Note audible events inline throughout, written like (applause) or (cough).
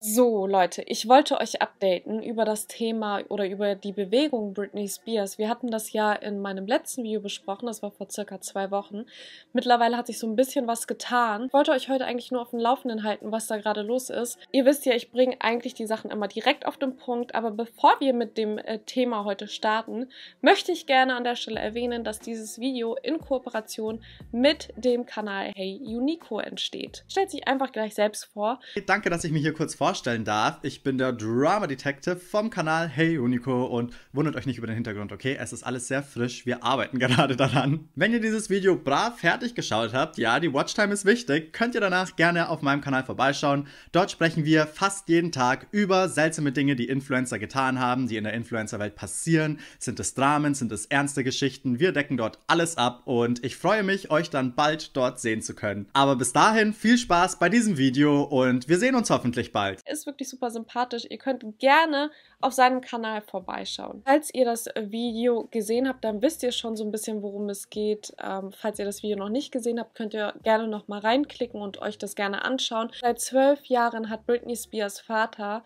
So, Leute, ich wollte euch updaten über das Thema oder über die Bewegung Britney Spears. Wir hatten das ja in meinem letzten Video besprochen, das war vor circa zwei Wochen. Mittlerweile hat sich so ein bisschen was getan. Ich wollte euch heute eigentlich nur auf dem Laufenden halten, was da gerade los ist. Ihr wisst ja, ich bringe eigentlich die Sachen immer direkt auf den Punkt, aber bevor wir mit dem äh, Thema heute starten, möchte ich gerne an der Stelle erwähnen, dass dieses Video in Kooperation mit dem Kanal Hey Unico entsteht. Stellt sich einfach gleich selbst vor. Danke, dass ich mich hier kurz vor vorstellen darf. Ich bin der Drama Detective vom Kanal Hey Unico und wundert euch nicht über den Hintergrund, okay? Es ist alles sehr frisch, wir arbeiten (laughs) gerade daran. Wenn ihr dieses Video brav fertig geschaut habt, ja, die Watchtime ist wichtig, könnt ihr danach gerne auf meinem Kanal vorbeischauen. Dort sprechen wir fast jeden Tag über seltsame Dinge, die Influencer getan haben, die in der Influencer-Welt passieren. Sind es Dramen, sind es ernste Geschichten? Wir decken dort alles ab und ich freue mich, euch dann bald dort sehen zu können. Aber bis dahin viel Spaß bei diesem Video und wir sehen uns hoffentlich bald. Alex. Ist wirklich super sympathisch. Ihr könnt gerne auf seinem Kanal vorbeischauen. Falls ihr das äh, Video gesehen habt, dann wisst ihr schon so ein bisschen, worum es geht. Ähm, falls ihr das Video noch nicht gesehen habt, könnt ihr gerne nochmal reinklicken und euch das gerne anschauen. Seit zwölf Jahren hat Britney Spears Vater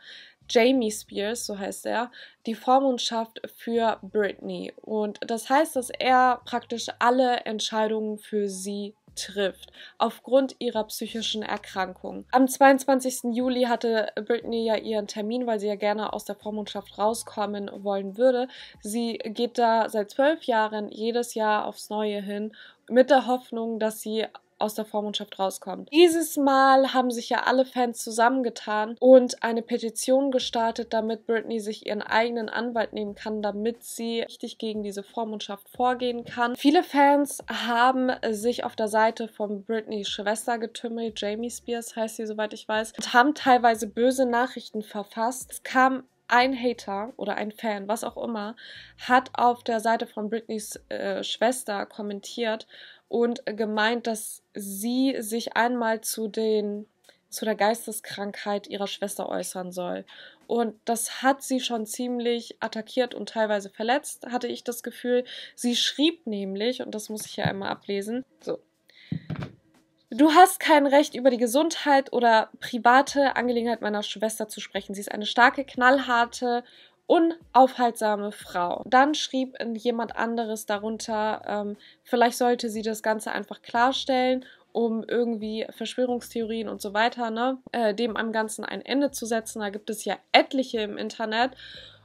Jamie Spears, so heißt er, die Vormundschaft für Britney. Und das heißt, dass er praktisch alle Entscheidungen für sie trifft, aufgrund ihrer psychischen Erkrankung. Am 22. Juli hatte Britney ja ihren Termin, weil sie ja gerne aus der Vormundschaft rauskommen wollen würde. Sie geht da seit zwölf Jahren jedes Jahr aufs Neue hin mit der Hoffnung, dass sie aus der Vormundschaft rauskommt. Dieses Mal haben sich ja alle Fans zusammengetan und eine Petition gestartet, damit Britney sich ihren eigenen Anwalt nehmen kann, damit sie richtig gegen diese Vormundschaft vorgehen kann. Viele Fans haben sich auf der Seite von Britneys Schwester getümmelt, Jamie Spears heißt sie, soweit ich weiß, und haben teilweise böse Nachrichten verfasst. Es kam ein Hater oder ein Fan, was auch immer, hat auf der Seite von Britneys äh, Schwester kommentiert und äh, gemeint, dass sie sich einmal zu den zu der Geisteskrankheit ihrer Schwester äußern soll. Und das hat sie schon ziemlich attackiert und teilweise verletzt, hatte ich das Gefühl. Sie schrieb nämlich, und das muss ich ja einmal ablesen, so. Du hast kein Recht, über die Gesundheit oder private Angelegenheit meiner Schwester zu sprechen. Sie ist eine starke, knallharte unaufhaltsame Frau. Dann schrieb jemand anderes darunter, ähm, vielleicht sollte sie das Ganze einfach klarstellen, um irgendwie Verschwörungstheorien und so weiter, ne, äh, dem am Ganzen ein Ende zu setzen. Da gibt es ja etliche im Internet.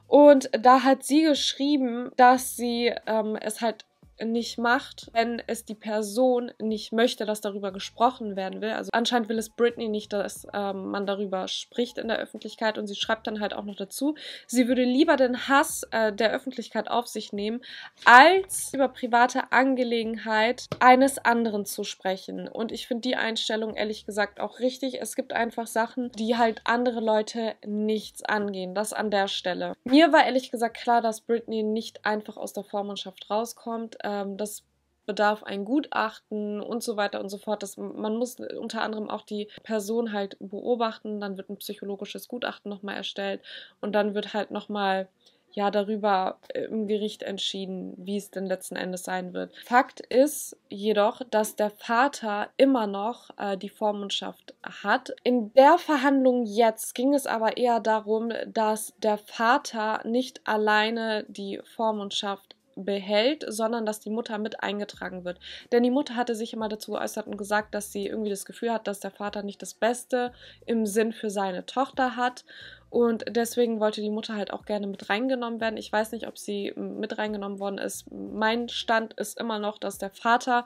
Und da hat sie geschrieben, dass sie ähm, es halt nicht macht, wenn es die Person nicht möchte, dass darüber gesprochen werden will. Also anscheinend will es Britney nicht, dass ähm, man darüber spricht in der Öffentlichkeit und sie schreibt dann halt auch noch dazu, sie würde lieber den Hass äh, der Öffentlichkeit auf sich nehmen, als über private Angelegenheit eines anderen zu sprechen. Und ich finde die Einstellung ehrlich gesagt auch richtig. Es gibt einfach Sachen, die halt andere Leute nichts angehen. Das an der Stelle. Mir war ehrlich gesagt klar, dass Britney nicht einfach aus der Vormundschaft rauskommt ähm, das bedarf ein Gutachten und so weiter und so fort. Das, man muss unter anderem auch die Person halt beobachten, dann wird ein psychologisches Gutachten nochmal erstellt und dann wird halt nochmal ja darüber äh, im Gericht entschieden, wie es denn letzten Endes sein wird. Fakt ist jedoch, dass der Vater immer noch äh, die Vormundschaft hat. In der Verhandlung jetzt ging es aber eher darum, dass der Vater nicht alleine die Vormundschaft behält, sondern dass die Mutter mit eingetragen wird. Denn die Mutter hatte sich immer dazu geäußert und gesagt, dass sie irgendwie das Gefühl hat, dass der Vater nicht das Beste im Sinn für seine Tochter hat. Und deswegen wollte die Mutter halt auch gerne mit reingenommen werden. Ich weiß nicht, ob sie mit reingenommen worden ist. Mein Stand ist immer noch, dass der Vater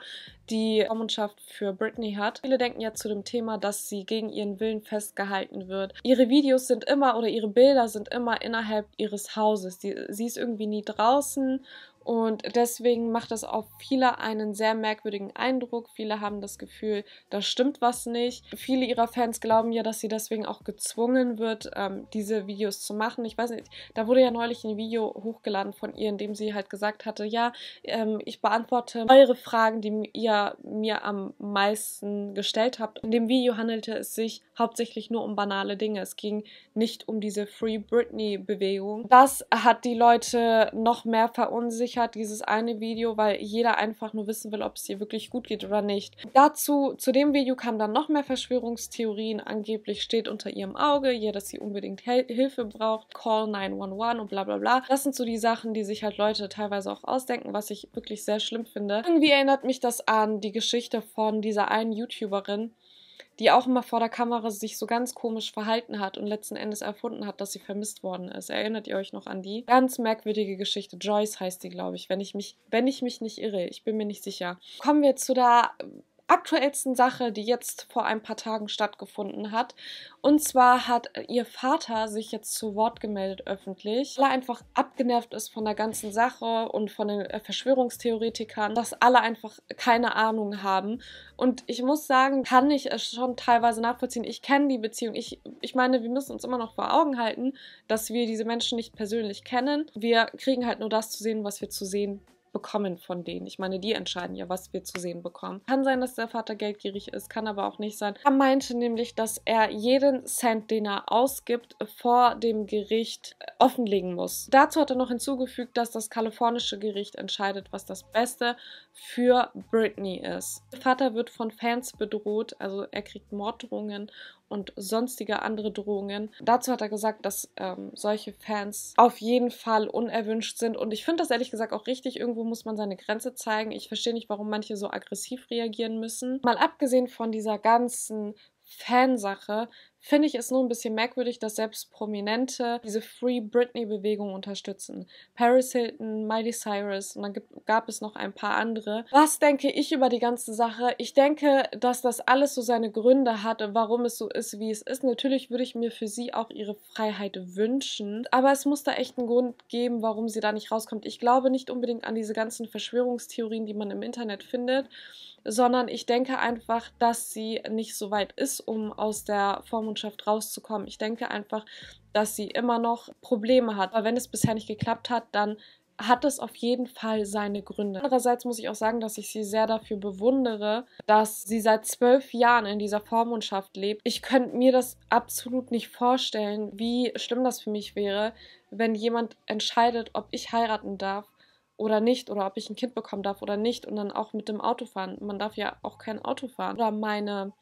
die Vormundschaft für Britney hat. Viele denken ja zu dem Thema, dass sie gegen ihren Willen festgehalten wird. Ihre Videos sind immer oder ihre Bilder sind immer innerhalb ihres Hauses. sie ist irgendwie nie draußen und deswegen macht das auf viele einen sehr merkwürdigen Eindruck. Viele haben das Gefühl, da stimmt was nicht. Viele ihrer Fans glauben ja, dass sie deswegen auch gezwungen wird, ähm, diese Videos zu machen. Ich weiß nicht, da wurde ja neulich ein Video hochgeladen von ihr, in dem sie halt gesagt hatte, ja, ähm, ich beantworte eure Fragen, die ihr mir am meisten gestellt habt. In dem Video handelte es sich hauptsächlich nur um banale Dinge. Es ging nicht um diese Free Britney-Bewegung. Das hat die Leute noch mehr verunsichert hat, dieses eine Video, weil jeder einfach nur wissen will, ob es ihr wirklich gut geht oder nicht. Dazu, zu dem Video kamen dann noch mehr Verschwörungstheorien. Angeblich steht unter ihrem Auge, ja, dass sie unbedingt Hel Hilfe braucht, Call 911 und bla bla bla. Das sind so die Sachen, die sich halt Leute teilweise auch ausdenken, was ich wirklich sehr schlimm finde. Irgendwie erinnert mich das an die Geschichte von dieser einen YouTuberin, die auch immer vor der Kamera sich so ganz komisch verhalten hat und letzten Endes erfunden hat, dass sie vermisst worden ist. Erinnert ihr euch noch an die? Ganz merkwürdige Geschichte. Joyce heißt die, glaube ich, wenn ich mich, wenn ich mich nicht irre. Ich bin mir nicht sicher. Kommen wir zu der aktuellsten Sache, die jetzt vor ein paar Tagen stattgefunden hat. Und zwar hat ihr Vater sich jetzt zu Wort gemeldet öffentlich, weil er einfach abgenervt ist von der ganzen Sache und von den äh, Verschwörungstheoretikern, dass alle einfach keine Ahnung haben. Und ich muss sagen, kann ich es schon teilweise nachvollziehen. Ich kenne die Beziehung. Ich, ich meine, wir müssen uns immer noch vor Augen halten, dass wir diese Menschen nicht persönlich kennen. Wir kriegen halt nur das zu sehen, was wir zu sehen bekommen von denen. Ich meine, die entscheiden ja, was wir zu sehen bekommen. Kann sein, dass der Vater geldgierig ist, kann aber auch nicht sein. Er meinte nämlich, dass er jeden Cent, den er ausgibt, vor dem Gericht äh, offenlegen muss. Dazu hat er noch hinzugefügt, dass das kalifornische Gericht entscheidet, was das Beste für Britney ist. Der Vater wird von Fans bedroht, also er kriegt Morddrohungen und sonstige andere Drohungen. Dazu hat er gesagt, dass ähm, solche Fans auf jeden Fall unerwünscht sind. Und ich finde das ehrlich gesagt auch richtig. Irgendwo muss man seine Grenze zeigen. Ich verstehe nicht, warum manche so aggressiv reagieren müssen. Mal abgesehen von dieser ganzen Fansache finde ich es nur ein bisschen merkwürdig, dass selbst Prominente diese Free Britney-Bewegung unterstützen. Paris Hilton, Miley Cyrus und dann gab es noch ein paar andere. Was denke ich über die ganze Sache? Ich denke, dass das alles so seine Gründe hat, warum es so ist, wie es ist. Natürlich würde ich mir für sie auch ihre Freiheit wünschen, aber es muss da echt einen Grund geben, warum sie da nicht rauskommt. Ich glaube nicht unbedingt an diese ganzen Verschwörungstheorien, die man im Internet findet sondern ich denke einfach, dass sie nicht so weit ist, um aus der Vormundschaft rauszukommen. Ich denke einfach, dass sie immer noch Probleme hat. Aber wenn es bisher nicht geklappt hat, dann hat es auf jeden Fall seine Gründe. Andererseits muss ich auch sagen, dass ich sie sehr dafür bewundere, dass sie seit zwölf Jahren in dieser Vormundschaft lebt. Ich könnte mir das absolut nicht vorstellen, wie schlimm das für mich wäre, wenn jemand entscheidet, ob ich heiraten darf oder nicht oder ob ich ein Kind bekommen darf oder nicht und dann auch mit dem Auto fahren. Man darf ja auch kein Auto fahren. Oder meine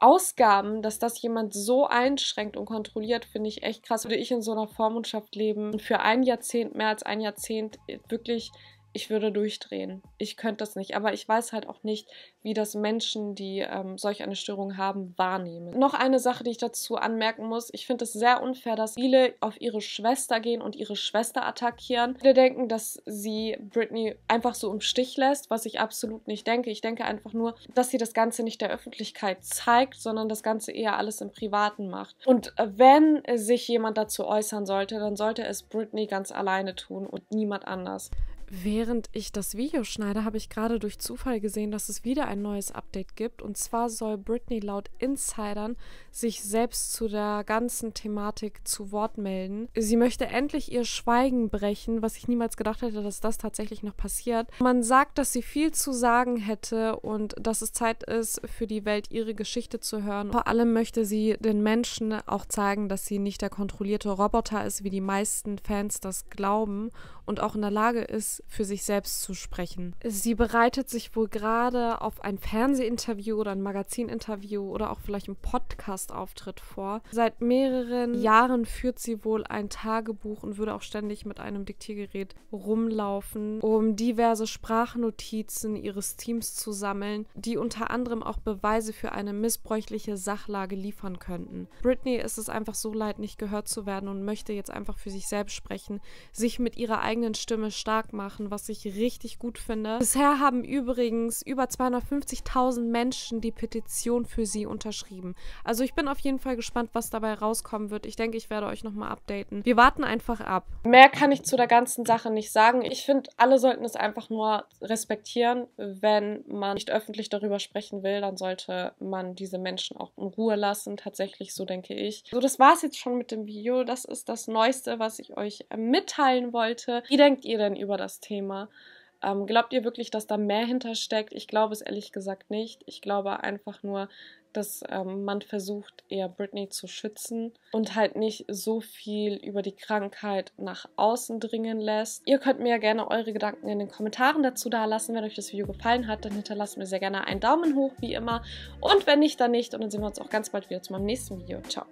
Ausgaben, dass das jemand so einschränkt und kontrolliert, finde ich echt krass. Würde ich in so einer Vormundschaft leben, und für ein Jahrzehnt, mehr als ein Jahrzehnt, wirklich ich würde durchdrehen. Ich könnte das nicht. Aber ich weiß halt auch nicht, wie das Menschen, die ähm, solch eine Störung haben, wahrnehmen. Noch eine Sache, die ich dazu anmerken muss. Ich finde es sehr unfair, dass viele auf ihre Schwester gehen und ihre Schwester attackieren. Viele denken, dass sie Britney einfach so im Stich lässt, was ich absolut nicht denke. Ich denke einfach nur, dass sie das Ganze nicht der Öffentlichkeit zeigt, sondern das Ganze eher alles im Privaten macht. Und äh, wenn sich jemand dazu äußern sollte, dann sollte es Britney ganz alleine tun und niemand anders. Während ich das Video schneide, habe ich gerade durch Zufall gesehen, dass es wieder ein neues Update gibt. Und zwar soll Britney laut Insidern sich selbst zu der ganzen Thematik zu Wort melden. Sie möchte endlich ihr Schweigen brechen, was ich niemals gedacht hätte, dass das tatsächlich noch passiert. Man sagt, dass sie viel zu sagen hätte und dass es Zeit ist, für die Welt ihre Geschichte zu hören. Vor allem möchte sie den Menschen auch zeigen, dass sie nicht der kontrollierte Roboter ist, wie die meisten Fans das glauben und auch in der Lage ist, für sich selbst zu sprechen. Sie bereitet sich wohl gerade auf ein Fernsehinterview oder ein Magazininterview oder auch vielleicht einen Podcast-Auftritt vor. Seit mehreren Jahren führt sie wohl ein Tagebuch und würde auch ständig mit einem Diktiergerät rumlaufen, um diverse Sprachnotizen ihres Teams zu sammeln, die unter anderem auch Beweise für eine missbräuchliche Sachlage liefern könnten. Britney ist es einfach so leid, nicht gehört zu werden und möchte jetzt einfach für sich selbst sprechen, sich mit ihrer eigenen Stimme stark machen machen, was ich richtig gut finde. Bisher haben übrigens über 250.000 Menschen die Petition für sie unterschrieben. Also ich bin auf jeden Fall gespannt, was dabei rauskommen wird. Ich denke, ich werde euch nochmal updaten. Wir warten einfach ab. Mehr kann ich zu der ganzen Sache nicht sagen. Ich finde, alle sollten es einfach nur respektieren. Wenn man nicht öffentlich darüber sprechen will, dann sollte man diese Menschen auch in Ruhe lassen. Tatsächlich, so denke ich. So, das war es jetzt schon mit dem Video. Das ist das Neueste, was ich euch mitteilen wollte. Wie denkt ihr denn über das Thema. Ähm, glaubt ihr wirklich, dass da mehr hintersteckt? Ich glaube es ehrlich gesagt nicht. Ich glaube einfach nur, dass ähm, man versucht, eher Britney zu schützen und halt nicht so viel über die Krankheit nach außen dringen lässt. Ihr könnt mir ja gerne eure Gedanken in den Kommentaren dazu da lassen. Wenn euch das Video gefallen hat, dann hinterlasst mir sehr gerne einen Daumen hoch, wie immer. Und wenn nicht, dann nicht. Und dann sehen wir uns auch ganz bald wieder zu meinem nächsten Video. Ciao.